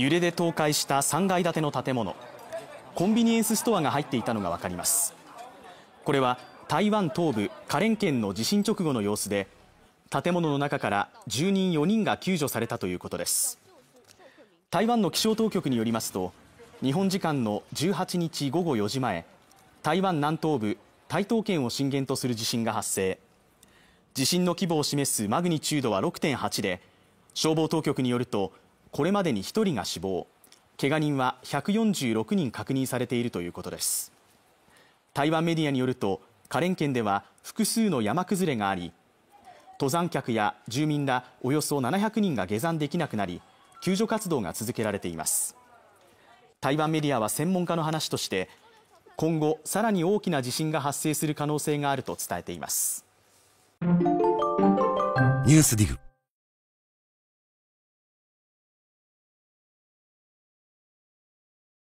揺れで倒壊した3階建ての建物コンビニエンスストアが入っていたのが分かりますこれは台湾東部花蓮県の地震直後の様子で建物の中から住人4人が救助されたということです台湾の気象当局によりますと日本時間の18日午後4時前台湾南東部台東県を震源とする地震が発生地震の規模を示すマグニチュードは6.8で消防当局によるとこれまでに1人が死亡けが人は146人確認されているということです台湾メディアによると花蓮県では複数の山崩れがあり登山客や住民らおよそ700人が下山できなくなり救助活動が続けられています台湾メディアは専門家の話として今後さらに大きな地震が発生する可能性があると伝えています「ニュースディグ」